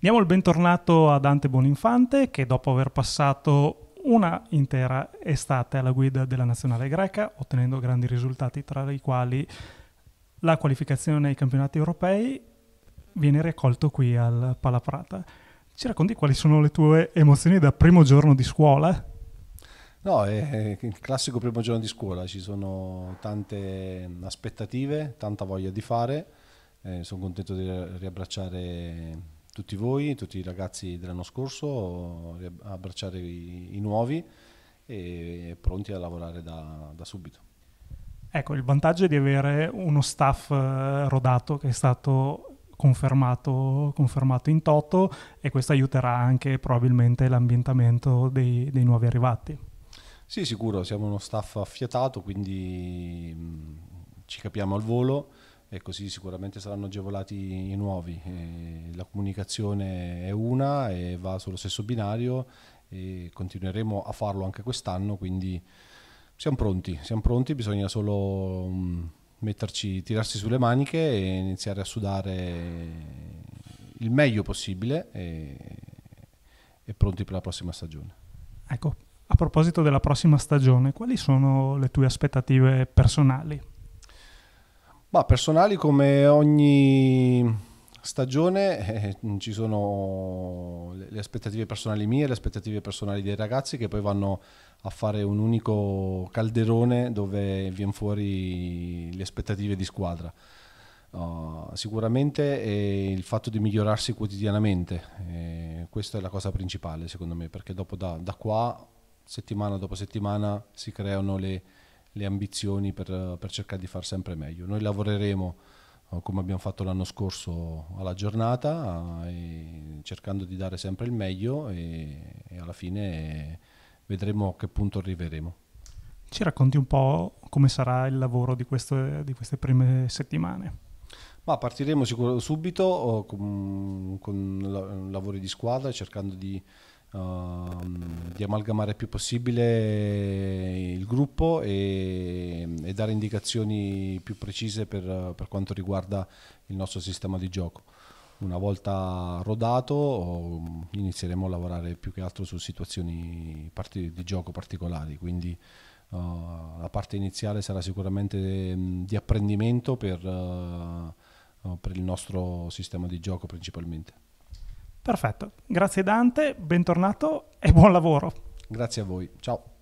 Diamo il bentornato a Dante Boninfante che dopo aver passato una intera estate alla guida della nazionale greca, ottenendo grandi risultati tra i quali la qualificazione ai campionati europei, viene raccolto qui al Palaprata. Ci racconti quali sono le tue emozioni da primo giorno di scuola? No, è il classico primo giorno di scuola, ci sono tante aspettative, tanta voglia di fare, eh, sono contento di riabbracciare tutti voi, tutti i ragazzi dell'anno scorso, riabbracciare i, i nuovi e pronti a lavorare da, da subito. Ecco, il vantaggio è di avere uno staff eh, rodato che è stato Confermato, confermato, in toto e questo aiuterà anche probabilmente l'ambientamento dei, dei nuovi arrivati. Sì, sicuro, siamo uno staff affiatato, quindi mh, mm, ci capiamo al volo e così sicuramente saranno agevolati i nuovi. E la comunicazione è una e va sullo stesso binario e continueremo a farlo anche quest'anno, quindi siamo pronti, siamo pronti, bisogna solo mh, mm, metterci, tirarsi sulle maniche e iniziare a sudare il meglio possibile e, e pronti per la prossima stagione. Ecco, a proposito della prossima stagione, quali sono le tue aspettative personali? Ma personali come ogni stagione eh, ci sono le aspettative personali mie le aspettative personali dei ragazzi che poi vanno a fare un unico calderone dove vien fuori le aspettative di squadra. Uh, sicuramente è il fatto di migliorarsi quotidianamente, eh, questa è la cosa principale secondo me, perché dopo da, da qua settimana dopo settimana si creano le, le ambizioni per, per, cercare di far sempre meglio. Noi lavoreremo eh, come abbiamo fatto l'anno scorso alla giornata, eh, cercando di dare sempre il meglio e, e alla fine eh, vedremo a che punto arriveremo. Ci racconti un po' come sarà il lavoro di, questo, di queste prime settimane? Ma partiremo sicuro, subito con, con lavori di squadra cercando di Ehm, di amalgamare più possibile il gruppo e, e dare indicazioni più precise per, per, quanto riguarda il nostro sistema di gioco. Una volta rodato ehm, inizieremo a lavorare più che altro su situazioni di gioco particolari, quindi uh, la parte iniziale sarà sicuramente ehm, di apprendimento per, uh, per il nostro sistema di gioco principalmente. Perfetto, grazie Dante, bentornato e buon lavoro. Grazie a voi, ciao.